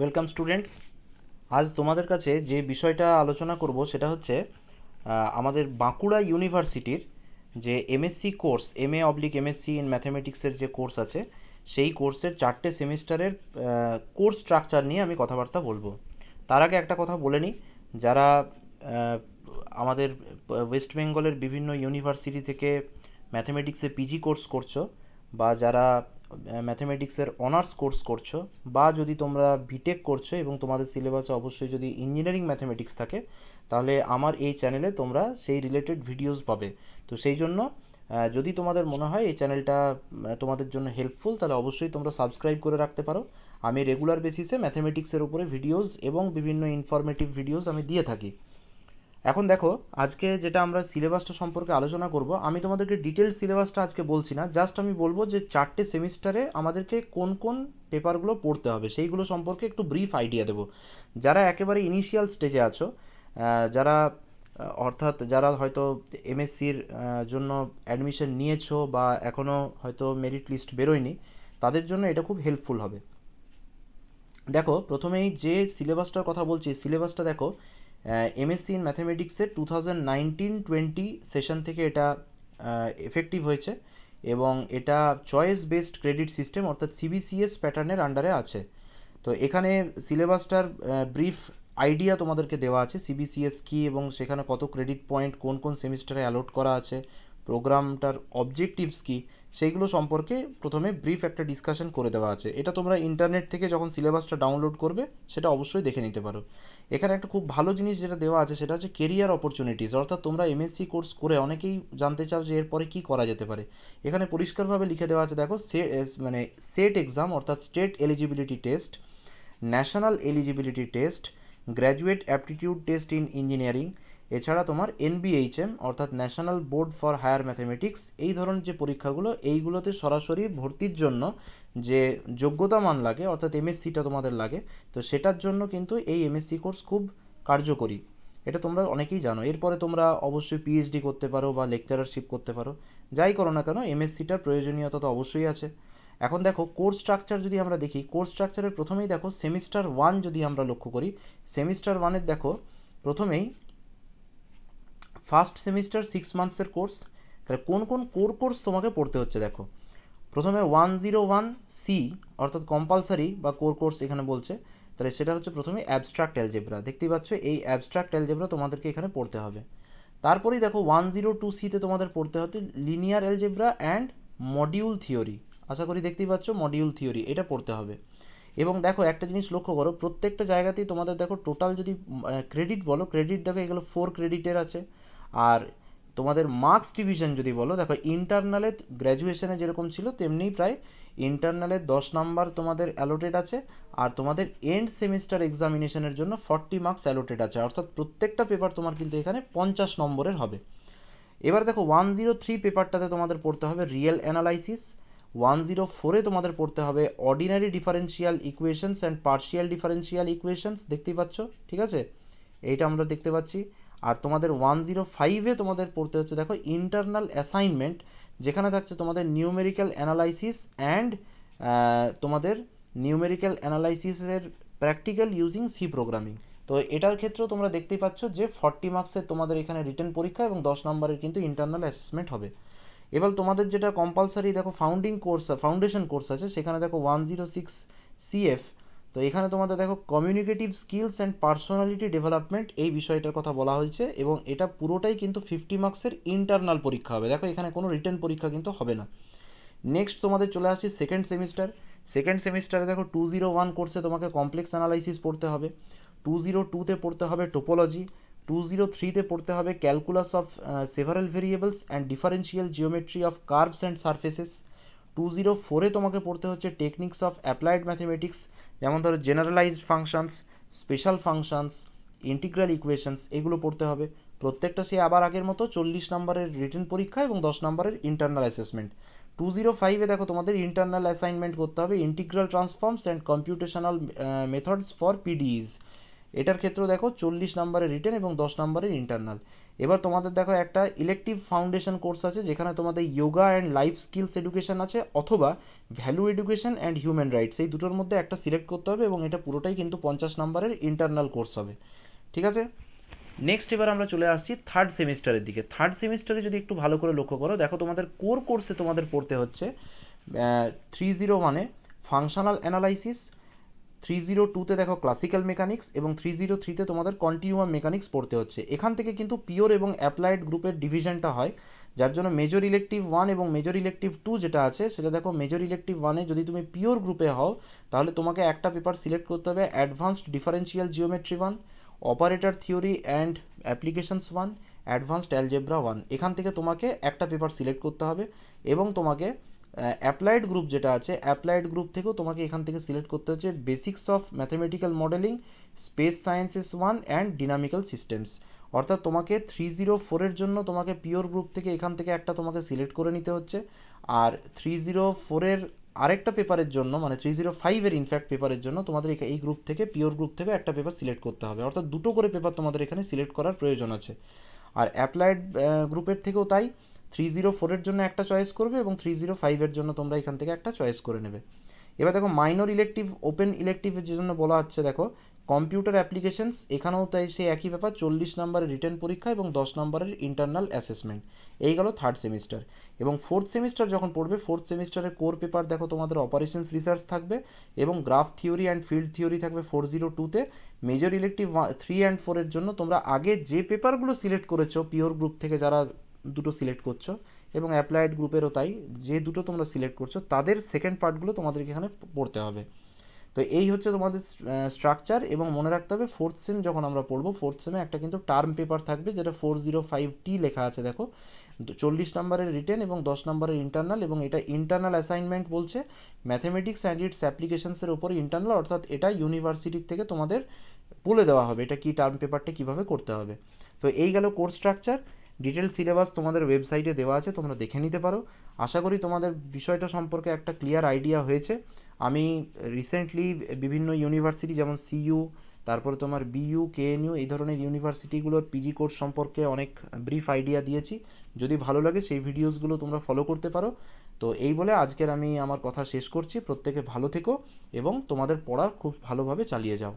welcome students আজ তোমাদের কাছে যে বিষয়টা আলোচনা করব সেটা হচ্ছে আমাদের বাঁকুড়া ইউনিভার্সিটির যে MSc course M A oblique MSc in ম্যাথামেটিক্সের যে কোর্স আছে সেই কোর্সের চারটে সেমিস্টারের কোর্স স্ট্রাকচার নিয়ে আমি কথাবার্তা বলবো তার আগে একটা কথা বলে নিই যারা আমাদের ওয়েস্ট বেঙ্গলের বিভিন্ন ইউনিভার্সিটি থেকে ম্যাথামেটিক্সে পিজি কোর্স করছো বা যারা ম্যাথামেটিক্সের অনার্স কোর্স করছো বা যদি তোমরা বিটেক করছো এবং তোমাদের সিলেবাসে অবশ্যই যদি ইঞ্জিনিয়ারিং ম্যাথামেটিক্স থাকে তাহলে আমার এই চ্যানেলে তোমরা সেই রিলেটেড ভিডিওস পাবে তো সেই জন্য যদি তোমাদের মনে হয় এই চ্যানেলটা তোমাদের জন্য হেল্পফুল তাহলে অবশ্যই তোমরা সাবস্ক্রাইব করে রাখতে পারো আমি রেগুলার বেসিসে ম্যাথামেটিক্সের উপরে ভিডিওস এবং বিভিন্ন ইনফরমেটিভ ভিডিওস আমি দিয়ে থাকি এখন দেখো আজকে যেটা আমরা সিলেবাসটা সম্পর্কে আলোচনা করব আমি তোমাদেরকে ডিটেল সিলেবাসটা আজকে বলছি না জাস্ট আমি বলবো যে চারটে সেমিস্টারে আমাদেরকে কোন কোন পেপারগুলো পড়তে হবে সেইগুলো সম্পর্কে একটু ব্রিফ আইডিয়া দেবো যারা একেবারে ইনিশিয়াল স্টেজে আছো যারা অর্থাৎ যারা হয়তো এমএসসির জন্য অ্যাডমিশন নিয়েছো বা এখনও হয়তো মেরিট লিস্ট বেরোয়নি তাদের জন্য এটা খুব হেল্পফুল হবে দেখো প্রথমেই যে সিলেবাসটার কথা বলছি সিলেবাসটা দেখো এমএসসি ইন ম্যাথামেটিক্সের two thousand nineteen twenty session থেকে এটা এফেক্টিভ হয়েছে এবং এটা চয়েস বেসড ক্রেডিট সিস্টেম অর্থাৎ সিবিসিএস প্যাটার্নের আন্ডারে আছে তো এখানে সিলেবাসটার ব্রিফ আইডিয়া তোমাদেরকে দেওয়া আছে সিবিসিএস কী এবং সেখানে কত ক্রেডিট পয়েন্ট কোন কোন সেমিস্টারে অ্যালোট করা আছে প্রোগ্রামটার অবজেক্টিভস কী সেইগুলো সম্পর্কে প্রথমে ব্রিফ একটা ডিসকাশন করে দেওয়া আছে এটা তোমরা ইন্টারনেট থেকে যখন সিলেবাসটা ডাউনলোড করবে সেটা অবশ্যই দেখে নিতে পারো এখানে একটা খুব ভালো জিনিস যেটা দেওয়া আছে সেটা হচ্ছে কেরিয়ার অপরচুনিটিস অর্থাৎ তোমরা এমএসসি কোর্স করে অনেকেই জানতে চাও যে এরপরে কী করা যেতে পারে এখানে পরিষ্কারভাবে লিখে দেওয়া আছে দেখো সে মানে সেট এক্সাম অর্থাৎ state eligibility test national eligibility test graduate aptitude test in engineering এছাড়া তোমার এনবিএইচএম অর্থাৎ national board for higher mathematics এই ধরনের যে পরীক্ষাগুলো এইগুলোতে সরাসরি ভর্তির জন্য যে যোগ্যতা মান লাগে অর্থাৎ এমএসসিটা তোমাদের লাগে তো সেটার জন্য কিন্তু এই এমএসসি কোর্স খুব কার্যকরী এটা তোমরা অনেকেই জানো এরপরে তোমরা অবশ্যই পিএইচডি করতে পারো বা লেকচারারশিপ করতে পারো যাই করো না কেন এমএসসিটার প্রয়োজনীয়তা তো অবশ্যই আছে এখন দেখো কোর্স স্ট্রাকচার যদি আমরা দেখি কোর্স স্ট্রাকচারের প্রথমেই দেখো সেমিস্টার ওয়ান যদি আমরা লক্ষ্য করি সেমিস্টার ওয়ানের দেখো প্রথমেই ফার্স্ট সেমিস্টার সিক্স মান্থসের কোর্স তাহলে কোন কোন কোর কোর্স তোমাকে পড়তে হচ্ছে দেখো প্রথমে ওয়ান জিরো ওয়ান সি অর্থাৎ কম্পালসারি বা কোর কোর্স এখানে বলছে তাহলে সেটা হচ্ছে প্রথমে অ্যাবস্ট্রাক্ট অ্যালজেব্রা দেখতেই পাচ্ছ এই অ্যাবস্ট্রাক্ট অ্যালজেব্রা তোমাদেরকে এখানে পড়তে হবে তারপরেই দেখো ওয়ান জিরো টু সিতে তোমাদের পড়তে হচ্ছে linear algebra and module theory আশা করি দেখতেই পাচ্ছ মডিউল থিওরি এটা পড়তে হবে এবং দেখো একটা জিনিস লক্ষ্য করো প্রত্যেকটা জায়গাতেই তোমাদের দেখো টোটাল যদি ক্রেডিট বলো ক্রেডিট দেখো এগুলো ফোর ক্রেডিটের আছে আর তোমাদের মার্কস ডিভিশন যদি বলো দেখো ইন্টারনালে গ্র্যাজুয়েশনে যেরকম ছিল তেমনি প্রায় ইন্টারনালে দশ নাম্বার তোমাদের অ্যালোটেড আছে আর তোমাদের এন্ড সেমিস্টার এক্সামিনেশনের জন্য ফর্টি মার্কস অ্যালোটেড আছে অর্থাৎ প্রত্যেকটা পেপার তোমার কিন্তু এখানে পঞ্চাশ নম্বরের হবে এবার দেখো ওয়ান জিরো থ্রি পেপারটাতে তোমাদের পড়তে হবে রিয়েল অ্যানালাইসিস ওয়ান জিরো ফোরে তোমাদের পড়তে হবে ordinary differential equations and partial differential equations দেখতেই পাচ্ছ ঠিক আছে এইটা আমরা দেখতে পাচ্ছি আর তোমাদের ওয়ান জিরো ফাইভে তোমাদের পড়তে হচ্ছে দেখো ইন্টারনাল অ্যাসাইনমেন্ট যেখানে থাকছে তোমাদের নিউমেরিক্যাল অ্যানালাইসিস অ্যান্ড তোমাদের নিউমেরিক্যাল অ্যানালাইসিসের প্র্যাকটিক্যাল ইউজিং সি প্রোগ্রামিং তো এটার ক্ষেত্রেও তোমরা দেখতেই পাচ্ছ যে ফর্টি মার্কসের তোমাদের এখানে রিটার্ন পরীক্ষা এবং দশ নম্বরের কিন্তু ইন্টারনাল অ্যাসেসমেন্ট হবে এবার তোমাদের যেটা কম্পালসারি দেখো ফাউন্ডিং কোর্স ফাউন্ডেশন কোর্স আছে সেখানে দেখো ওয়ান জিরো সিক্স সিএফ তো এখানে তোমাদের দেখো communicative skills and personality development এই বিষয়টার কথা বলা হয়েছে এবং এটা পুরোটাই কিন্তু ফিফটি মার্কসের ইন্টারনাল পরীক্ষা হবে দেখো এখানে কোনো রিটার্ন পরীক্ষা কিন্তু হবে না নেক্সট তোমাদের চলে আসি সেকেন্ড সেমিস্টার সেকেন্ড সেমিস্টারে দেখো টু জিরো ওয়ান কোর্সে তোমাকে কমপ্লেক্স অ্যানালাইসিস পড়তে হবে টু জিরো টুতে পড়তে হবে টোপোলজি টু জিরো থ্রিতে পড়তে হবে calculus of several variables and differential geometry of curves and surfaces two zero ফোরে তোমাকে পড়তে হচ্ছে টেকনিক্স অফ অ্যাপ্লাইড ম্যাথমেটিক্স যেমন ধরো generalised functions special functions integral equations এগুলো পড়তে হবে প্রত্যেকটা সে আবার আগের মতো চল্লিশ নম্বরের রিটেন পরীক্ষা এবং দশ নম্বরের ইন্টারনাল অ্যাসেসমেন্ট টু জিরো ফাইভে দেখো তোমাদের ইন্টারনাল অ্যাসাইনমেন্ট করতে হবে integral transforms and computational methods for PDEs এটার ক্ষেত্রে দেখো চল্লিশ নম্বরের রিটেন এবং দশ নম্বরের ইন্টারনাল এবার তোমাদের দেখো একটা ইলেকটিভ ফাউন্ডেশন কোর্স আছে যেখানে তোমাদের yoga and life skills education আছে অথবা value education and human rights এই দুটোর মধ্যে একটা সিলেক্ট করতে হবে এবং এটা পুরোটাই কিন্তু পঞ্চাশ নম্বরের ইন্টারনাল কোর্স হবে ঠিক আছে নেক্সট এবার আমরা চলে আসছি থার্ড সেমিস্টারের দিকে থার্ড সেমিস্টারে যদি একটু ভালো করে লক্ষ্য করো দেখো তোমাদের কোর কোর্সে তোমাদের পড়তে হচ্ছে থ্রি জিরো ওয়ানে ফাংশনাল অ্যানালাইসিস থ্রি জিরো টুতে দেখো ক্লাসিক্যাল মেকানিক্স এবং থ্রি জিরো থ্রিতে তোমাদের কন্টিনিউয়াম মেকানিক্স পড়তে হচ্ছে এখান থেকে কিন্তু পিওর এবং অ্যাপ্লাইড গ্রুপের ডিভিশনটা হয় যার জন্য মেজর ইলেকটিভ ওয়ান এবং মেজর ইলেকটিভ টু যেটা আছে সেটা দেখো মেজর ইলেকটিভ ওয়ানে যদি তুমি পিওর গ্রুপে হও তাহলে তোমাকে একটা পেপার সিলেক্ট করতে হবে advanced differential geometry one operator theory and applications one advanced algebra one এখান থেকে তোমাকে একটা পেপার সিলেক্ট করতে হবে এবং তোমাকে অ্যাপ্লাইড গ্রুপ যেটা আছে অ্যাপ্লাইড গ্রুপ থেকেও তোমাকে এখান থেকে সিলেক্ট করতে হচ্ছে basics of mathematical modelling space sciences one and dynamical systems অর্থাৎ তোমাকে থ্রি জিরো ফোরের জন্য তোমাকে পিওর গ্রুপ থেকে এখান থেকে একটা তোমাকে সিলেক্ট করে নিতে হচ্ছে আর থ্রি জিরো ফোরের আরেকটা পেপারের জন্য মানে থ্রি জিরো ফাইভের ইনফ্যাক্ট পেপারের জন্য তোমাদের এই গ্রুপ থেকে পিওর গ্রুপ থেকে একটা পেপার সিলেক্ট করতে হবে অর্থাৎ দুটো করে পেপার তোমাদের এখানে সিলেক্ট করার প্রয়োজন আছে আর অ্যাপ্লাইড গ্রুপের থেকেও তাই থ্রি জিরো ফোরের জন্য একটা চয়েস করবে এবং থ্রি জিরো ফাইভের জন্য তোমরা এখান থেকে একটা চয়েস করে নেবে এবার দেখো মাইনর ইলেকটিভ ওপেন ইলেকটিভের জন্য বলা হচ্ছে দেখো কম্পিউটার অ্যাপ্লিকেশনস এখানেও তাই সেই একই ব্যাপার চল্লিশ নম্বরের রিটার্ন পরীক্ষা এবং দশ নম্বরের ইন্টারনাল অ্যাসেসমেন্ট এই গেল থার্ড সেমিস্টার এবং ফোর্থ সেমিস্টার যখন পড়বে ফোর্থ সেমিস্টারের কোর পেপার দেখো তোমাদের অপারেশনস রিসার্চ থাকবে এবং graph theory and field theory থাকবে ফোর জিরো টুতে মেজর ইলেকটিভ থ্রি অ্যান্ড ফোরের জন্য তোমরা আগে যে পেপারগুলো সিলেক্ট করেছো পিওর গ্রুপ থেকে যারা দুটো সিলেক্ট করছো এবং অ্যাপ্লায়েড গ্রুপেরও তাই যে দুটো তোমরা সিলেক্ট করছো তাদের সেকেন্ড পার্টগুলো তোমাদেরকে এখানে পড়তে হবে তো এই হচ্ছে তোমাদের স্ট্রাকচার এবং মনে রাখতে হবে ফোর্থ সেম যখন আমরা পড়বো ফোর্থ সেমে একটা কিন্তু টার্ম পেপার থাকবে যেটা ফোর জিরো ফাইভ টি লেখা আছে দেখো চল্লিশ নম্বরের রিটেন এবং দশ নম্বরের ইন্টারনাল এবং এটা ইন্টারনাল অ্যাসাইনমেন্ট বলছে ম্যাথমেটিক্স অ্যান্ড ইটস অ্যাপ্লিকেশনসের ওপর ইন্টারনাল অর্থাৎ এটা ইউনিভার্সিটির থেকে তোমাদের বলে দেওয়া হবে এটা কি টার্ম পেপারটা কিভাবে করতে হবে তো এই গেল কোর্স স্ট্রাকচার ডিটেল সিলেবাস তোমাদের ওয়েবসাইটে দেওয়া আছে তোমরা দেখে নিতে পারো আশা করি তোমাদের বিষয়টা সম্পর্কে একটা ক্লিয়ার আইডিয়া হয়েছে আমি রিসেন্টলি বিভিন্ন ইউনিভার্সিটি যেমন সিইউ তারপরে তোমার বিইউ কেএনইউ এই ধরনের ইউনিভার্সিটিগুলোর পিজি কোর্স সম্পর্কে অনেক ব্রিফ আইডিয়া দিয়েছি যদি ভালো লাগে সেই ভিডিওসগুলো তোমরা ফলো করতে পারো তো এই বলে আজকের আমি আমার কথা শেষ করছি প্রত্যেকে ভালো থেকো এবং তোমাদের পড়া খুব ভালোভাবে চালিয়ে যাও